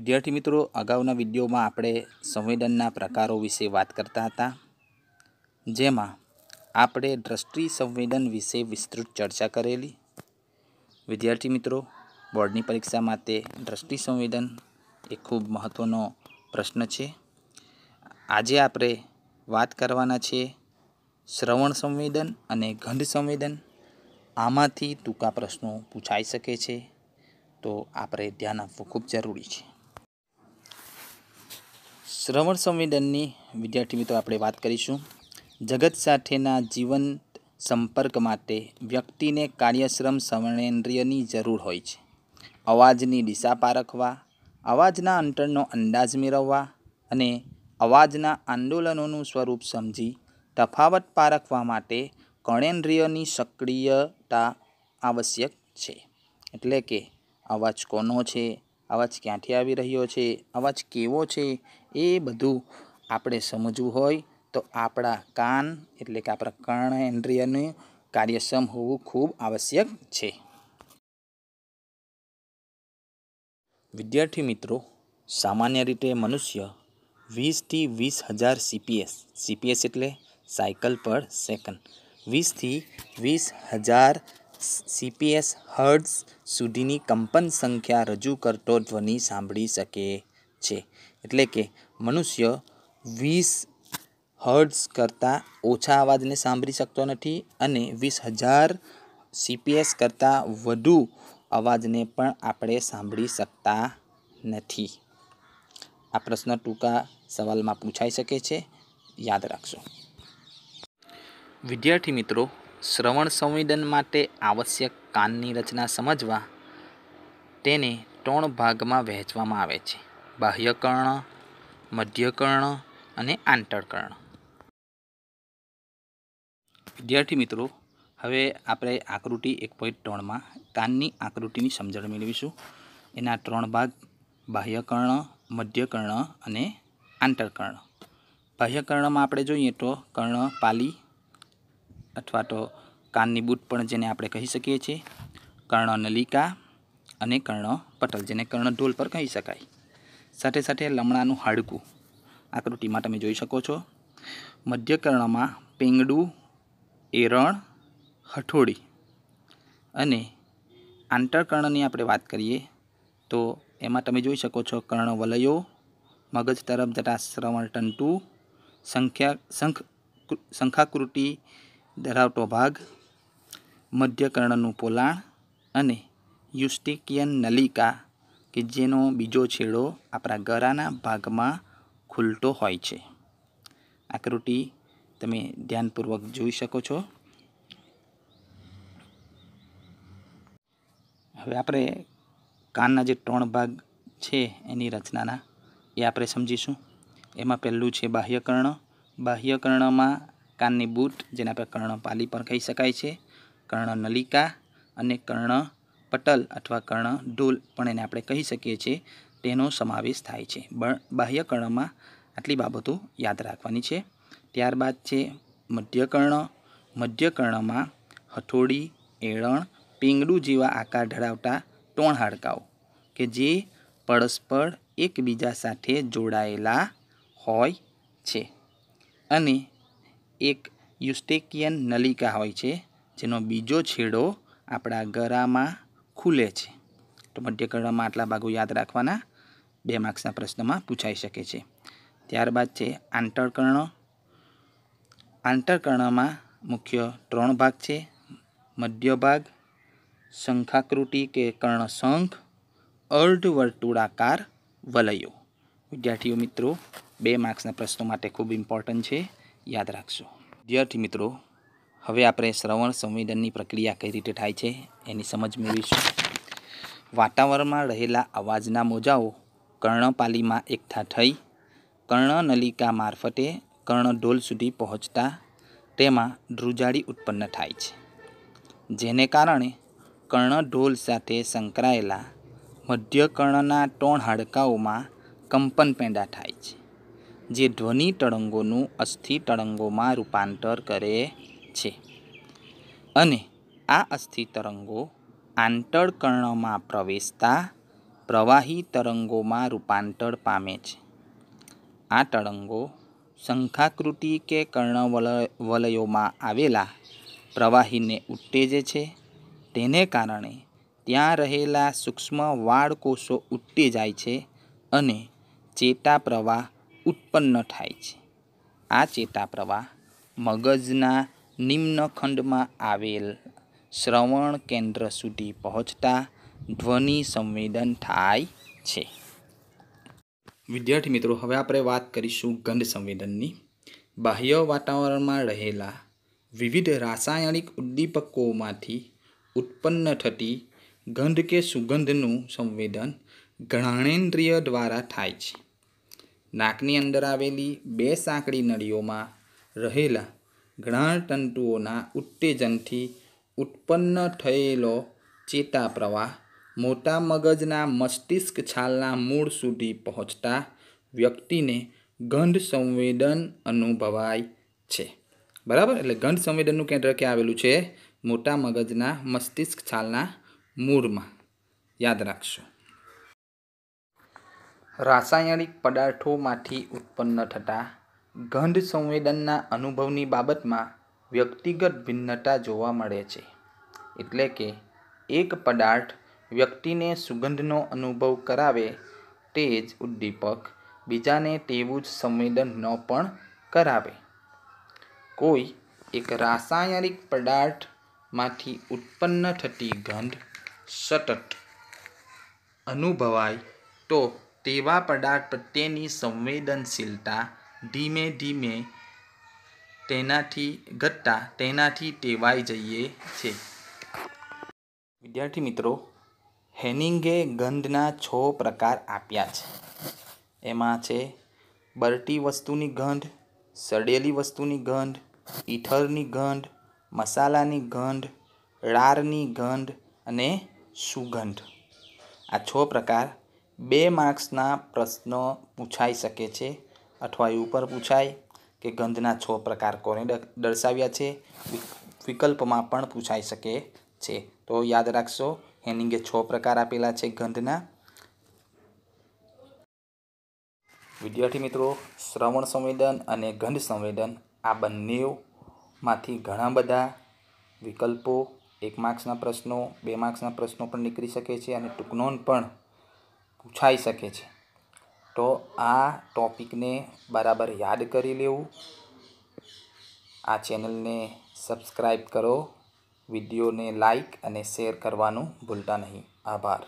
વિદ્યાર્થી મિત્રો અગાઉના વિડીયોમાં આપણે સંવેદનના પ્રકારો વિશે વાત કરતા હતા જેમાં આપણે દ્રષ્ટિ સંવેદન વિશે વિસ્તૃત ચર્ચા કરેલી વિદ્યાર્થી મિત્રો બોર્ડની પરીક્ષા માટે દ્રષ્ટિ સંવેદન એ ખૂબ મહત્ત્વનો પ્રશ્ન છે આજે આપણે વાત કરવાના છીએ શ્રવણ સંવેદન અને ગંધ સંવેદન આમાંથી ટૂંકા પ્રશ્નો પૂછાઈ શકે છે તો આપણે ધ્યાન આપવું ખૂબ જરૂરી છે શ્રવણ સંવેદનની વિદ્યાર્થી મિત્રો આપણે વાત કરીશું જગત સાથેના જીવન સંપર્ક માટે વ્યક્તિને કાર્યશ્રમ સંવેન્દ્રિયની જરૂર હોય છે અવાજની દિશા પારખવા અવાજના અંતરનો અંદાજ મેળવવા અને અવાજના આંદોલનોનું સ્વરૂપ સમજી તફાવત પારખવા માટે કણેન્દ્રિયની સક્રિયતા આવશ્યક છે એટલે કે અવાજ કોનો છે અવાજ ક્યાંથી આવી રહ્યો છે અવાજ કેવો છે એ બધું આપણે સમજવું હોય તો આપણા કાન એટલે કે આપણા કર્ણ ઇન્દ્રિયનું કાર્યક્ષમ હોવું ખૂબ આવશ્યક છે વિદ્યાર્થી મિત્રો સામાન્ય રીતે મનુષ્ય વીસથી વીસ હજાર સીપીએસ સીપીએસ એટલે સાયકલ પર સેકન્ડ વીસથી વીસ હજાર સીપીએસ હર્ડ્સ સુધીની કંપન સંખ્યા રજૂ કરતો ધ્વનિ સાંભળી શકે છે એટલે કે મનુષ્ય વીસ હર્ડ્સ કરતાં ઓછા અવાજને સાંભળી શકતો નથી અને વીસ હજાર સીપીએસ કરતાં વધુ અવાજને પણ આપણે સાંભળી શકતા નથી આ પ્રશ્ન ટૂંકા સવાલમાં પૂછાઈ શકે છે યાદ રાખશો વિદ્યાર્થી મિત્રો શ્રવણ સંવેદન માટે આવશ્યક કાનની રચના સમજવા તેને ત્રણ ભાગમાં વહેંચવામાં આવે છે બાહ્યકર્ણ મધ્યકર્ણ અને આંતરકર્ણ વિદ્યાર્થી મિત્રો હવે આપણે આકૃતિ એક પોઈન્ટ ત્રણમાં કાનની આકૃતિની સમજણ મેળવીશું એના ત્રણ ભાગ બાહ્યકર્ણ મધ્યકર્ણ અને આંતરકર્ણ બાહ્યકર્ણમાં આપણે જોઈએ તો કર્ણ પાલી અથવા તો કાનની બૂટ પણ જેને આપણે કહી શકીએ છીએ કર્ણ નલિકા અને કર્ણ પટલ જેને કર્ણ ઢોલ પર કહી શકાય સાથે સાથે લમણાનું હાડકું આકૃતિમાં તમે જોઈ શકો છો મધ્યકર્ણમાં પેંગડું એરણ હઠોડી અને આંતરકર્ણની આપણે વાત કરીએ તો એમાં તમે જોઈ શકો છો કર્ણ વલયો મગજ તરફ જતા શ્રવણ તંતુ સંખ્યા શંખ શંખાકૃતિ ધરાવતો ભાગ મધ્યકર્ણનું પોલાણ અને યુસ્ટિકિયન નલિકા કે જેનો બીજો છેડો આપણા ગરાના ભાગમાં ખુલતો હોય છે આકૃતિ તમે ધ્યાનપૂર્વક જોઈ શકો છો હવે આપણે કાનના જે ત્રણ ભાગ છે એની રચનાના એ આપણે સમજીશું એમાં પહેલું છે બાહ્યકર્ણ બાહ્યકર્ણમાં કાનની બૂટ જેને આપણે કર્ણપાલી પણ કહી શકાય છે કર્ણ નલિકા અને કર્ણ પટલ અથવા કર્ણ ઢોલ પણ એને આપણે કહી શકીએ છીએ તેનો સમાવેશ થાય છે બાહ્ય કર્ણમાં આટલી બાબતો યાદ રાખવાની છે ત્યારબાદ છે મધ્યકર્ણ મધ્યકર્ણમાં હથોડી એળણ પીંગડું જેવા આકાર ધરાવતા ટોણ હાડકાઓ કે જે પરસ્પર એકબીજા સાથે જોડાયેલા હોય છે અને એક યુસ્ટેકિયન નલિકા હોય છે જેનો બીજો છેડો આપણા ગરામાં ખુલે છે તો મધ્યકરણમાં આટલા ભાગો યાદ રાખવાના બે માર્ક્સના પ્રશ્નમાં પૂછાઈ શકે છે ત્યારબાદ છે આંતરકર્ણ આંતરકર્ણમાં મુખ્ય ત્રણ ભાગ છે મધ્ય ભાગ શંખાકૃતિ કે કર્ણ શંખ અર્ધવર્તુળાકાર વલયો વિદ્યાર્થીઓ મિત્રો બે માર્ક્સના પ્રશ્નો માટે ખૂબ ઇમ્પોર્ટન્ટ છે યાદ રાખશો વિદ્યાર્થી મિત્રો હવે આપણે શ્રવણ સંવેદનની પ્રક્રિયા કઈ રીતે થાય છે એની સમજ મેળવીશું વાતાવરણમાં રહેલા અવાજના મોજાઓ કર્ણપાલીમાં એકઠા થઈ કર્ણનલિકા મારફતે કર્ણઢોલ સુધી પહોંચતા તેમાં ધ્રુજાળી ઉત્પન્ન થાય છે જેને કારણે કર્ણઢોલ સાથે સંકળાયેલા મધ્ય કર્ણના ત્રણ હાડકાઓમાં કંપન પેંડા થાય છે જે ધ્વનિ તળંગોનું અસ્થિ તળંગોમાં રૂપાંતર કરે છે અને આ અસ્થિ તરંગો આંતરકર્ણમાં પ્રવેશતા પ્રવાહી તરંગોમાં રૂપાંતર પામે છે આ તરંગો શંખાકૃતિ કે વલયોમાં આવેલા પ્રવાહીને ઉત્તેજે છે તેને કારણે ત્યાં રહેલા સૂક્ષ્મ વાળકોષો કોષો જાય છે અને ચેતા પ્રવાહ ઉત્પન્ન થાય છે આ ચેતાપ્રવાહ મગજના નિમ્ન ખંડમાં આવેલ શ્રવણ કેન્દ્ર સુધી પહોંચતા ધ્વનિ સંવેદન થાય છે વિદ્યાર્થી મિત્રો હવે આપણે વાત કરીશું ગંધ સંવેદનની બાહ્ય વાતાવરણમાં રહેલા વિવિધ રાસાયણિક ઉદ્દીપકોમાંથી ઉત્પન્ન થતી ગંધ કે સુગંધનું સંવેદન ઘ્રાણેન્દ્રિય દ્વારા થાય છે નાકની અંદર આવેલી બે સાંકડી નળીઓમાં રહેલા ઘ્રાણતંતુઓના ઉત્તેજનથી ઉત્પન્ન થયેલો ચેતા પ્રવાહ મોટા મગજના મસ્તિષ્ક છાલના મૂળ સુધી પહોંચતા વ્યક્તિને ગંધ સંવેદન અનુભવાય છે બરાબર એટલે ગંધ સંવેદનનું કેન્દ્ર ક્યાં આવેલું છે મોટા મગજના મસ્તિષ્ક છાલના મૂળમાં યાદ રાખશો રાસાયણિક પદાર્થોમાંથી ઉત્પન્ન થતા ગંધ સંવેદનના અનુભવની બાબતમાં વ્યક્તિગત ભિન્નતા જોવા મળે છે એટલે કે એક પદાર્થ વ્યક્તિને સુગંધનો અનુભવ કરાવે તે જ ઉદ્દીપક બીજાને તેવું જ સંવેદન ન પણ કરાવે કોઈ એક રાસાયણિક પદાર્થમાંથી ઉત્પન્ન થતી ગંધ સતત અનુભવાય તો તેવા પદાર્થ પ્રત્યેની સંવેદનશીલતા ધીમે ધીમે તેનાથી ઘટતા તેનાથી ટેવાઈ જઈએ છે વિદ્યાર્થી મિત્રો હેનિંગે ગંધના છ પ્રકાર આપ્યા છે એમાં છે બરટી વસ્તુની ગંધ સડેલી વસ્તુની ગંધ ઈથરની ગંધ મસાલાની ગંધ રારની ગંધ અને સુગંધ આ છ પ્રકાર બે માર્ક્સના પ્રશ્નો પૂછાઈ શકે છે અથવા એવું પણ પૂછાય કે ગંધના છ પ્રકાર કોને દર્શાવ્યા છે વિકલ્પમાં પણ પૂછાઈ શકે છે તો યાદ રાખશો હેનિંગે છ પ્રકાર આપેલા છે ગંધના વિદ્યાર્થી મિત્રો શ્રવણ સંવેદન અને ગંધ સંવેદન આ બંનેમાંથી ઘણા બધા વિકલ્પો એક માર્ક્સના પ્રશ્નો બે માર્ક્સના પ્રશ્નો પણ નીકળી શકે છે અને ટૂંકનોન પણ પૂછાઈ શકે છે તો આ ટોપિકને બરાબર યાદ કરી લેવું આ ચેનલને સબસ્ક્રાઈબ કરો વિડીયોને લાઈક અને શેર કરવાનું ભૂલતા નહીં આભાર